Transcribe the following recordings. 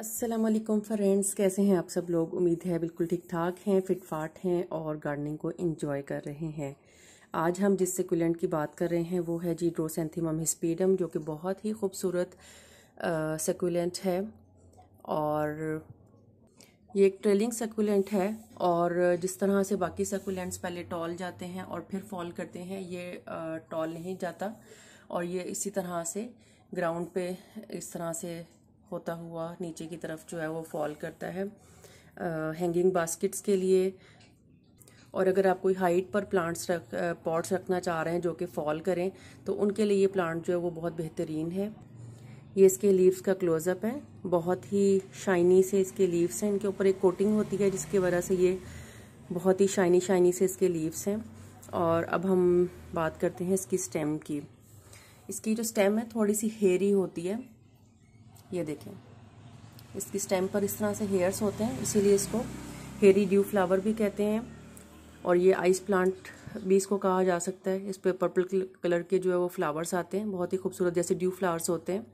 Aslam friends कैसे हैं आप सब लोग उम्मीद है बिल्कुल ठीक ठाक हैं फिट फाट हैं और गार्डनिंग को इन्जॉय कर रहे हैं आज हम जिस सिकुलेंट की बात कर रहे हैं वो है जी ड्रोसेंथीमम हिस्पीडम जो कि बहुत ही खूबसूरत सेकुलेंट है और ये एक ट्रेलिंग सकुलेंट है और जिस तरह से बाकी सकुलेंट्स पहले टॉल जाते हैं और फिर फॉल करते हैं ये टॉल नहीं जाता और ये इसी तरह से ग्राउंड पे इस तरह से होता हुआ नीचे की तरफ जो है वो फॉल करता है हैंगिंग बास्केट्स के लिए और अगर आप कोई हाइट पर प्लांट्स रख पॉट्स रखना चाह रहे हैं जो कि फॉल करें तो उनके लिए ये प्लांट जो है वो बहुत बेहतरीन है ये इसके लीव्स का क्लोजअप है बहुत ही शाइनी से इसके लीव्स हैं इनके ऊपर एक कोटिंग होती है जिसकी वजह से ये बहुत ही शाइनी शाइनी से इसके लीव्स हैं और अब हम बात करते हैं इसकी स्टेम की इसकी जो स्टेम है थोड़ी सी हेरी होती है ये देखें इसकी स्टेम पर इस तरह से हेयर्स होते हैं इसीलिए इसको हेरी ड्यू फ्लावर भी कहते हैं और ये आइस प्लांट भी इसको कहा जा सकता है इस पर पर्पल कलर के जो है वो फ्लावर्स आते हैं बहुत ही खूबसूरत जैसे ड्यू फ्लावर्स होते हैं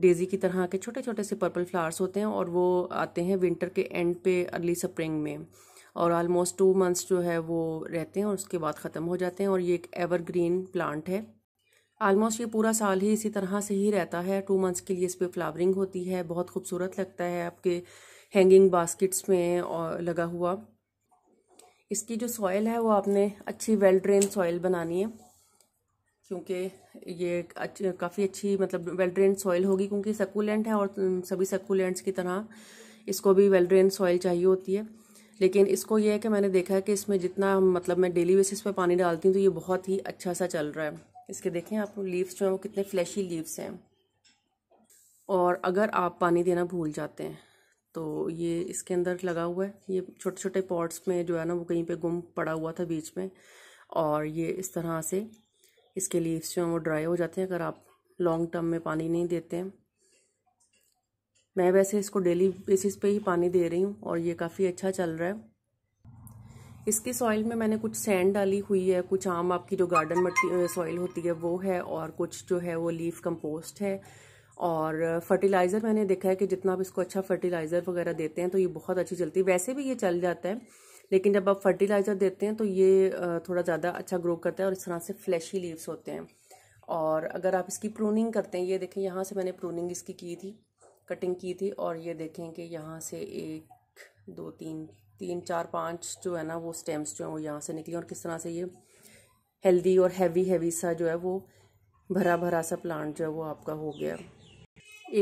डेजी की तरह के छोटे छोटे से पर्पल फ्लावर्स होते हैं और वो आते हैं विंटर के एंड पे अर्ली स्प्रिंग में और आलमोस्ट टू मंथ्स जो है वो रहते हैं और उसके बाद ख़त्म हो जाते हैं और ये एक एवरग्रीन प्लांट है आलमोस्ट ये पूरा साल ही इसी तरह से ही रहता है टू मंथ्स के लिए इस पर फ्लावरिंग होती है बहुत खूबसूरत लगता है आपके हैंगिंग बास्केट्स में और लगा हुआ इसकी जो सॉइल है वो आपने अच्छी वेल ड्रेन सॉयल बनानी है क्योंकि ये अच्छ, काफ़ी अच्छी मतलब वेल ड्रेन सॉइल होगी क्योंकि सकुलेंट है और सभी सकुलेंट्स की तरह इसको भी वेल ड्रेन सॉइल चाहिए होती है लेकिन इसको ये है कि मैंने देखा है कि इसमें जितना मतलब मैं डेली बेसिस पर पानी डालती हूँ तो ये बहुत ही अच्छा सा चल रहा है इसके देखें आप लीव्स जो हैं वो कितने फ्लैशी लीव्स हैं और अगर आप पानी देना भूल जाते हैं तो ये इसके अंदर लगा हुआ है ये छोटे छोटे पॉट्स में जो है ना वो कहीं पे गुम पड़ा हुआ था बीच में और ये इस तरह से इसके लीव्स जो हैं वो ड्राई हो जाते हैं अगर आप लॉन्ग टर्म में पानी नहीं देते हैं मैं वैसे इसको डेली बेसिस पे ही पानी दे रही हूँ और ये काफ़ी अच्छा चल रहा है इसके सॉइल में मैंने कुछ सैंड डाली हुई है कुछ आम आपकी जो गार्डन मट्टी सॉइल होती है वो है और कुछ जो है वो लीफ कंपोस्ट है और फर्टिलाइज़र मैंने देखा है कि जितना आप इसको अच्छा फर्टिलाइज़र वगैरह देते हैं तो ये बहुत अच्छी चलती है वैसे भी ये चल जाता है लेकिन जब आप फर्टिलाइज़र देते हैं तो ये थोड़ा ज़्यादा अच्छा ग्रो करता है और इस तरह से फ्लैशी लीव्स होते हैं और अगर आप इसकी प्रूनिंग करते हैं ये देखें यहाँ से मैंने प्रूनिंग इसकी की थी कटिंग की थी और ये देखें कि यहाँ से एक दो तीन तीन चार पाँच जो है ना वो स्टेम्स जो हैं वो यहाँ से निकली और किस तरह से ये हेल्दी और हैवी हैवी सा जो है वो भरा भरा सा प्लांट जो है वो आपका हो गया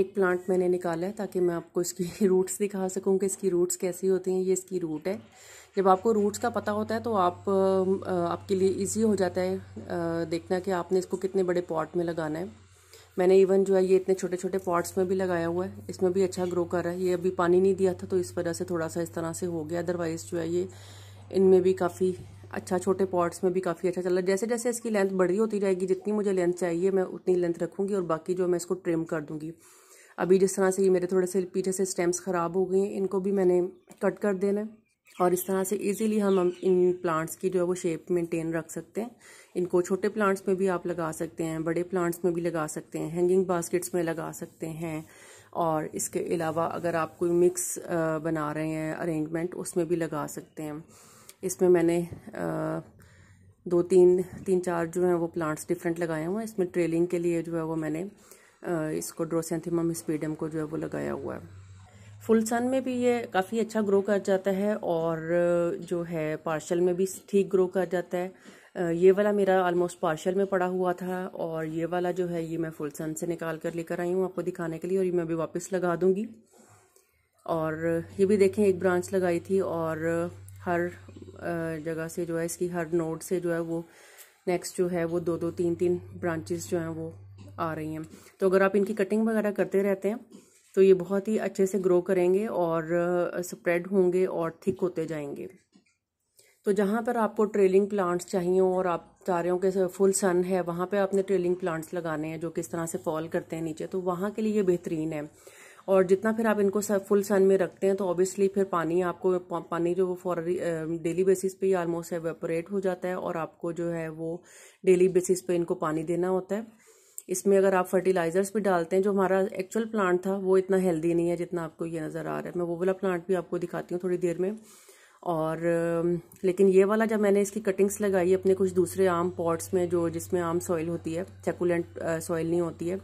एक प्लांट मैंने निकाला है ताकि मैं आपको इसकी रूट्स दिखा सकूं कि इसकी रूट्स कैसी होती हैं ये इसकी रूट है जब आपको रूट्स का पता होता है तो आप आपके लिए इजी हो जाता है देखना कि आपने इसको कितने बड़े पॉट में लगाना है मैंने इवन जो है ये इतने छोटे छोटे पॉट्स में भी लगाया हुआ है इसमें भी अच्छा ग्रो कर रहा है ये अभी पानी नहीं दिया था तो इस वजह से थोड़ा सा इस तरह से हो गया अदरवाइज़ जो है ये इनमें भी काफ़ी अच्छा छोटे पॉट्स में भी काफ़ी अच्छा चल रहा है जैसे जैसे इसकी लेंथ बढ़ी होती जाएगी जितनी मुझे लेंथ चाहिए मैं उतनी लेंथ रखूँगी और बाकी जो मैं इसको ट्रिम कर दूँगी अभी जिस तरह से ये मेरे थोड़े से पीछे से स्टेम्स ख़राब हो गए हैं इनको भी मैंने कट कर देना है और इस तरह से इजीली हम इन प्लांट्स की जो है वो शेप मेंटेन रख सकते हैं इनको छोटे प्लांट्स में भी आप लगा सकते हैं बड़े प्लांट्स में भी लगा सकते हैं हैंगिंग बास्केट्स में लगा सकते हैं और इसके अलावा अगर आप कोई मिक्स बना रहे हैं अरेंजमेंट उसमें भी लगा सकते हैं इसमें मैंने दो तीन तीन चार जो हैं वो प्लांट्स डिफरेंट लगाए हुए हैं इसमें ट्रेलिंग के लिए जो है वो मैंने इसको ड्रोसेंथिमम स्पीडम को जो है वो लगाया हुआ है फुल सन में भी ये काफ़ी अच्छा ग्रो कर जाता है और जो है पार्शल में भी ठीक ग्रो कर जाता है ये वाला मेरा ऑलमोस्ट पार्शल में पड़ा हुआ था और ये वाला जो है ये मैं फुल सन से निकाल कर लेकर आई हूँ आपको दिखाने के लिए और ये मैं भी वापस लगा दूँगी और ये भी देखें एक ब्रांच लगाई थी और हर जगह से जो है इसकी हर नोड से जो है वो नेक्स्ट जो है वो दो दो तीन तीन ब्रांचेस जो हैं वो आ रही हैं तो अगर आप इनकी कटिंग वगैरह करते रहते हैं तो ये बहुत ही अच्छे से ग्रो करेंगे और स्प्रेड होंगे और थिक होते जाएंगे तो जहाँ पर आपको ट्रेलिंग प्लांट्स चाहिए और आप चाह रहे हो कि फुल सन है वहाँ पे आपने ट्रेलिंग प्लांट्स लगाने हैं जो किस तरह से फॉल करते हैं नीचे तो वहाँ के लिए ये बेहतरीन है और जितना फिर आप इनको फुल सन में रखते हैं तो ऑब्वियसली फिर पानी आपको पानी जो फॉर डेली बेसिस पे ही ऑलमोस्ट एवेपोरेट हो जाता है और आपको जो है वो डेली बेसिस पे इनको पानी देना होता है इसमें अगर आप फर्टिलाइजर्स भी डालते हैं जो हमारा एक्चुअल प्लांट था वो इतना हेल्दी नहीं है जितना आपको ये नज़र आ रहा है मैं वो वाला प्लांट भी आपको दिखाती हूँ थोड़ी देर में और लेकिन ये वाला जब मैंने इसकी कटिंग्स लगाई अपने कुछ दूसरे आम पॉट्स में जो जिसमें आम सॉइल होती है चैकुलेंट सॉइल नहीं होती है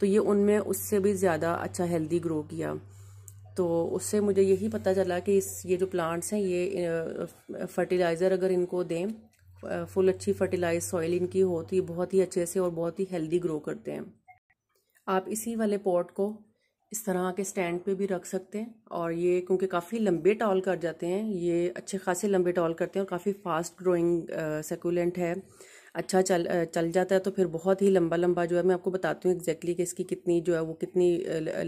तो ये उनमें उससे भी ज़्यादा अच्छा हेल्दी ग्रो किया तो उससे मुझे यही पता चला कि इस ये जो प्लांट्स हैं ये फर्टिलाइज़र अगर इनको दें फुल अच्छी फर्टिलाइज सॉइल इनकी होती है बहुत ही अच्छे से और बहुत ही हेल्दी ग्रो करते हैं आप इसी वाले पॉट को इस तरह के स्टैंड पे भी रख सकते हैं और ये क्योंकि काफ़ी लंबे टॉल कर जाते हैं ये अच्छे खासे लंबे टॉल करते हैं और काफ़ी फास्ट ग्रोइंग सेकुलेंट है अच्छा चल चल जाता है तो फिर बहुत ही लंबा लंबा जो है मैं आपको बताती हूँ एग्जैक्टली कि इसकी कितनी जो है वो कितनी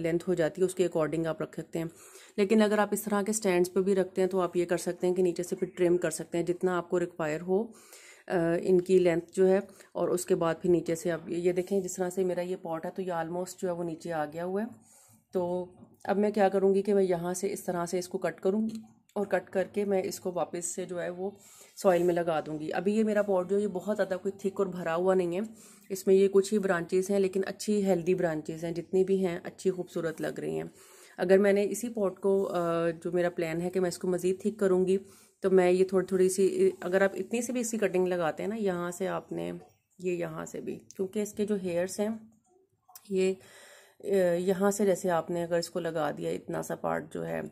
लेंथ हो जाती है उसके अकॉर्डिंग आप रख सकते हैं लेकिन अगर आप इस तरह के स्टैंड्स पर भी रखते हैं तो आप ये कर सकते हैं कि नीचे से फिर ट्रिम कर सकते हैं जितना आपको रिक्वायर हो इनकी लेंथ जो है और उसके बाद फिर नीचे से आप ये देखें जिस तरह से मेरा ये पॉट है तो ये आलमोस्ट जो है वो नीचे आ गया हुआ है तो अब मैं क्या करूँगी कि मैं यहाँ से इस तरह से इसको कट करूँगी और कट करके मैं इसको वापस से जो है वो सॉइल में लगा दूंगी अभी ये मेरा पॉट जो ये बहुत ज़्यादा कोई थिक और भरा हुआ नहीं है इसमें ये कुछ ही ब्रांचेस हैं लेकिन अच्छी हेल्दी ब्रांचेस हैं जितनी भी हैं अच्छी खूबसूरत लग रही हैं अगर मैंने इसी पॉट को जो मेरा प्लान है कि मैं इसको मज़ीद थिक करूँगी तो मैं ये थोड़ी थोड़ी सी अगर आप इतनी सी भी इसकी कटिंग लगाते हैं ना यहाँ से आपने ये यहाँ से भी क्योंकि इसके जो हेयर्स हैं ये यहाँ से जैसे आपने अगर इसको लगा दिया इतना सा पार्ट जो है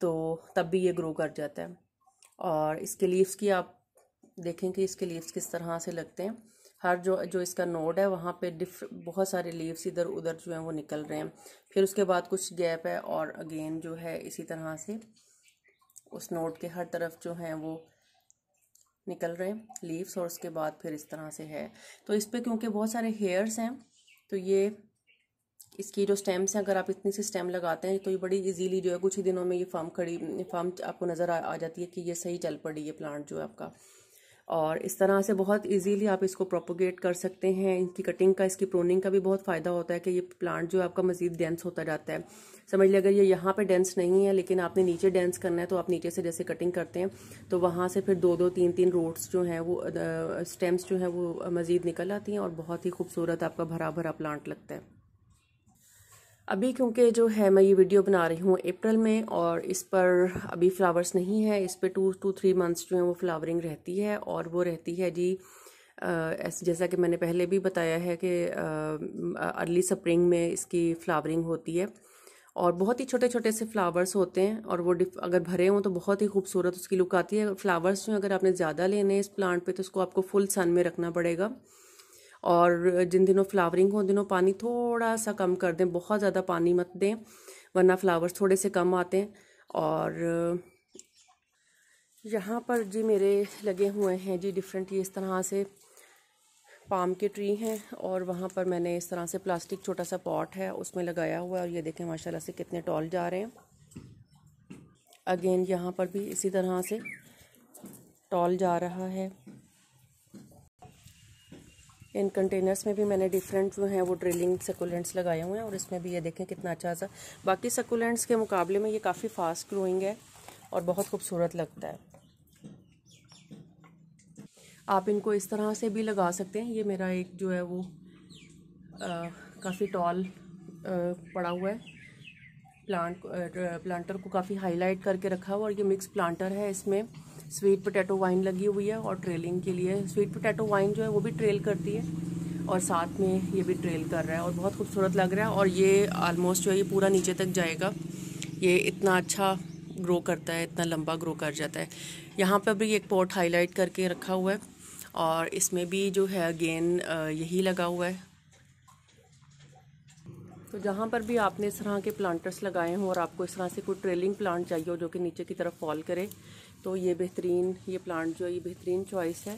तो तब भी ये ग्रो कर जाता है और इसके लीव्स की आप देखें कि इसके लीव्स किस तरह से लगते हैं हर जो जो इसका नोड है वहाँ पे डिफ बहुत सारे लीव्स इधर उधर जो हैं वो निकल रहे हैं फिर उसके बाद कुछ गैप है और अगेन जो है इसी तरह से उस नोड के हर तरफ जो हैं वो निकल रहे हैं लीव्स और उसके बाद फिर इस तरह से है तो इस पर क्योंकि बहुत सारे हेयर्स हैं तो ये इसकी जो स्टेम्स हैं अगर आप इतनी सी स्टेम लगाते हैं तो ये बड़ी इजीली जो है कुछ ही दिनों में ये फार्म खड़ी फार्म आपको नज़र आ, आ जाती है कि ये सही चल पड़ी है प्लांट जो है आपका और इस तरह से बहुत इजीली आप इसको प्रोपोगेट कर सकते हैं इनकी कटिंग का इसकी प्रोनिंग का भी बहुत फ़ायदा होता है कि ये प्लांट जो आपका मज़ीद डेंस होता जाता है समझ लिया अगर ये यहाँ पे डेंस नहीं है लेकिन आपने नीचे डेंस करना है तो आप नीचे से जैसे कटिंग करते हैं तो वहाँ से फिर दो दो तीन तीन रोड्स जो हैं वो स्टेम्स जो हैं वो मज़ीद निकल आती हैं और बहुत ही खूबसूरत आपका भरा भरा प्लांट लगता है अभी क्योंकि जो है मैं ये वीडियो बना रही हूँ अप्रैल में और इस पर अभी फ्लावर्स नहीं है इस पर टू टू थ्री मंथ्स जो है वो फ्लावरिंग रहती है और वो रहती है जी ऐसे जैसा कि मैंने पहले भी बताया है कि अर्ली स्प्रिंग में इसकी फ्लावरिंग होती है और बहुत ही छोटे छोटे से फ्लावर्स होते हैं और वो अगर भरे हों तो बहुत ही खूबसूरत उसकी लुक आती है फ्लावर्स जो अगर आपने ज़्यादा लेने हैं इस प्लांट पे तो उसको आपको फुल सन में रखना पड़ेगा और जिन दिनों फ्लावरिंग हो उन दिनों पानी थोड़ा सा कम कर दें बहुत ज़्यादा पानी मत दें वरना फ्लावर्स थोड़े से कम आते हैं और यहाँ पर जी मेरे लगे हुए हैं जी डिफरेंट ये इस तरह से पाम के ट्री हैं और वहाँ पर मैंने इस तरह से प्लास्टिक छोटा सा पॉट है उसमें लगाया हुआ है और ये देखें माशाल्लाह से कितने टॉल जा रहे हैं अगेन यहाँ पर भी इसी तरह से टॉल जा रहा है इन कंटेनर्स में भी मैंने डिफरेंट जो हैं वो ड्रिलिंग सकुलेंट्स लगाए हुए हैं और इसमें भी ये देखें कितना अच्छा सा बाकी सकुलेंट्स के मुकाबले में ये काफ़ी फास्ट ग्रोइंग है और बहुत खूबसूरत लगता है आप इनको इस तरह से भी लगा सकते हैं ये मेरा एक जो है वो काफ़ी टॉल पड़ा हुआ है प्लांट प्लांटर को काफ़ी हाईलाइट करके रखा हुआ और ये मिक्स प्लांटर है इसमें स्वीट पोटैटो वाइन लगी हुई है और ट्रेलिंग के लिए स्वीट पोटैटो वाइन जो है वो भी ट्रेल करती है और साथ में ये भी ट्रेल कर रहा है और बहुत खूबसूरत लग रहा है और ये आलमोस्ट जो है ये पूरा नीचे तक जाएगा ये इतना अच्छा ग्रो करता है इतना लंबा ग्रो कर जाता है यहाँ पर भी एक पॉट हाईलाइट करके रखा हुआ है और इसमें भी जो है अगेन यही लगा हुआ है तो जहाँ पर भी आपने इस तरह के प्लांटर्स लगाए हों और आपको इस तरह से कोई ट्रेलिंग प्लांट चाहिए हो जो कि नीचे की तरफ फॉल करे तो ये बेहतरीन ये प्लांट जो है ये बेहतरीन चॉइस है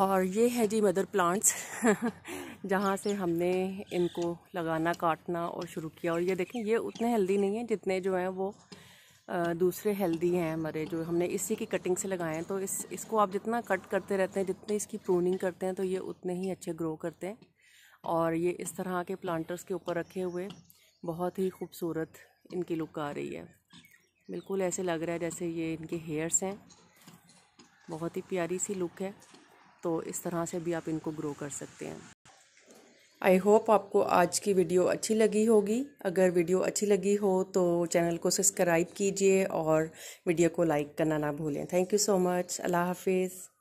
और ये है जी मदर प्लांट्स जहाँ से हमने इनको लगाना काटना और शुरू किया और ये देखें ये उतने हेल्दी नहीं हैं जितने जो हैं वो दूसरे हेल्दी हैं हमारे जो हमने इसी की कटिंग से लगाए हैं तो इस इसको आप जितना कट करते रहते हैं जितनी इसकी प्रूनिंग करते हैं तो ये उतने ही अच्छे ग्रो करते हैं और ये इस तरह के प्लांटर्स के ऊपर रखे हुए बहुत ही खूबसूरत इनकी लुक आ रही है बिल्कुल ऐसे लग रहा है जैसे ये इनके हेयर्स हैं बहुत ही प्यारी सी लुक है तो इस तरह से भी आप इनको ग्रो कर सकते हैं आई होप आपको आज की वीडियो अच्छी लगी होगी अगर वीडियो अच्छी लगी हो तो चैनल को सब्सक्राइब कीजिए और वीडियो को लाइक करना ना भूलें थैंक यू सो मच अल्लाह हाफिज़